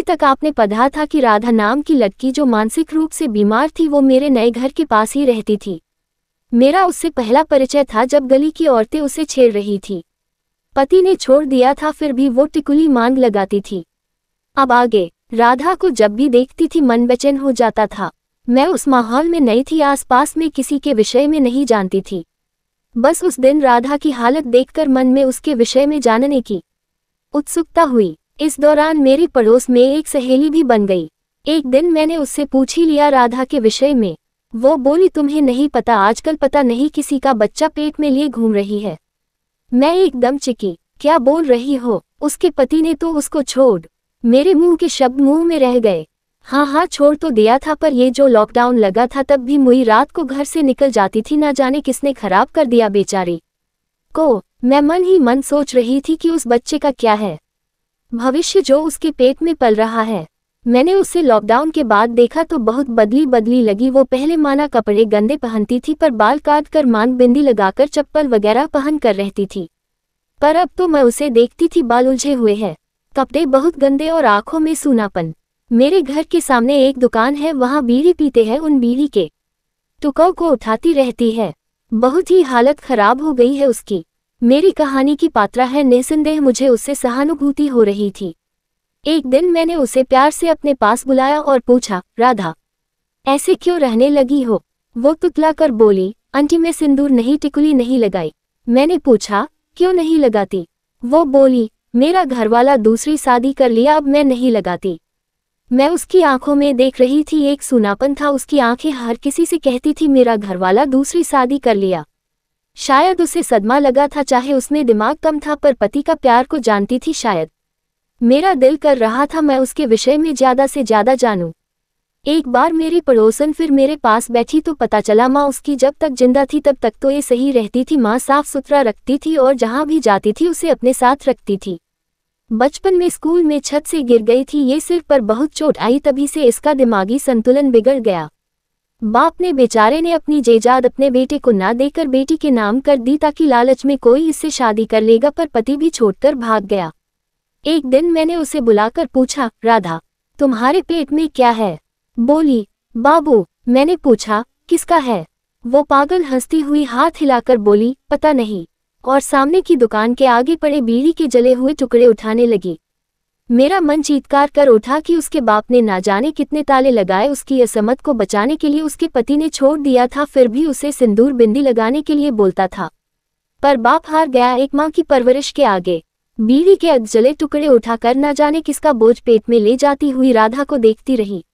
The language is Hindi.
अभी तक आपने पढ़ा था कि राधा नाम की लड़की जो मानसिक रूप से बीमार थी वो मेरे नए घर के पास ही रहती थी मेरा उससे पहला परिचय था जब गली की औरतें उसे छेड़ रही थी पति ने छोड़ दिया था फिर भी वो टिकुली मांग लगाती थी अब आगे राधा को जब भी देखती थी मन बेचैन हो जाता था मैं उस माहौल में नहीं थी आसपास में किसी के विषय में नहीं जानती थी बस उस दिन राधा की हालत देखकर मन में उसके विषय में जानने की उत्सुकता हुई इस दौरान मेरी पड़ोस में एक सहेली भी बन गई एक दिन मैंने उससे पूछ ही लिया राधा के विषय में वो बोली तुम्हें नहीं पता आजकल पता नहीं किसी का बच्चा पेट में लिए घूम रही है मैं एकदम चिकी क्या बोल रही हो उसके पति ने तो उसको छोड़ मेरे मुंह के शब्द मुंह में रह गए हाँ हाँ छोड़ तो दिया था पर ये जो लॉकडाउन लगा था तब भी मुई रात को घर से निकल जाती थी ना जाने किसने खराब कर दिया बेचारी को मैं मन ही मन सोच रही थी कि उस बच्चे का क्या है भविष्य जो उसके पेट में पल रहा है मैंने उसे लॉकडाउन के बाद देखा तो बहुत बदली बदली लगी वो पहले माना कपड़े गंदे पहनती थी पर बाल काट कर मांग बिंदी लगाकर चप्पल वगैरह पहन कर रहती थी पर अब तो मैं उसे देखती थी बाल उलझे हुए हैं कपड़े बहुत गंदे और आंखों में सूनापन मेरे घर के सामने एक दुकान है वहाँ बीड़ी पीते हैं उन बीड़ी के टुकाऊ को उठाती रहती है बहुत ही हालत खराब हो गई है उसकी मेरी कहानी की पात्रा है निसंदेह मुझे उससे सहानुभूति हो रही थी एक दिन मैंने उसे प्यार से अपने पास बुलाया और पूछा राधा ऐसे क्यों रहने लगी हो वो तुतला कर बोली अंटी में सिंदूर नहीं टिकुली नहीं लगाई मैंने पूछा क्यों नहीं लगाती वो बोली मेरा घरवाला दूसरी शादी कर लिया अब मैं नहीं लगाती मैं उसकी आंखों में देख रही थी एक सुनापन था उसकी आंखें हर किसी से कहती थी मेरा घरवाला दूसरी शादी कर लिया शायद उसे सदमा लगा था चाहे उसमें दिमाग कम था पर पति का प्यार को जानती थी शायद मेरा दिल कर रहा था मैं उसके विषय में ज्यादा से ज्यादा जानूं एक बार मेरी पड़ोसन फिर मेरे पास बैठी तो पता चला माँ उसकी जब तक जिंदा थी तब तक तो ये सही रहती थी माँ साफ सुथरा रखती थी और जहाँ भी जाती थी उसे अपने साथ रखती थी बचपन में स्कूल में छत से गिर गई थी ये सिर पर बहुत चोट आई तभी से इसका दिमागी संतुलन बिगड़ गया बाप ने बेचारे ने अपनी जेजाद अपने बेटे को ना देकर बेटी के नाम कर दी ताकि लालच में कोई इससे शादी कर लेगा पर पति भी छोड़कर भाग गया एक दिन मैंने उसे बुलाकर पूछा राधा तुम्हारे पेट में क्या है बोली बाबू मैंने पूछा किसका है वो पागल हंसती हुई हाथ हिलाकर बोली पता नहीं और सामने की दुकान के आगे पड़े बीड़ी के जले हुए टुकड़े उठाने लगी मेरा मन चीतकार कर उठा कि उसके बाप ने ना जाने कितने ताले लगाए उसकी असमत को बचाने के लिए उसके पति ने छोड़ दिया था फिर भी उसे सिंदूर बिंदी लगाने के लिए बोलता था पर बाप हार गया एक माँ की परवरिश के आगे बीड़ी के अगजले टुकड़े उठाकर ना जाने किसका बोझ पेट में ले जाती हुई राधा को देखती रही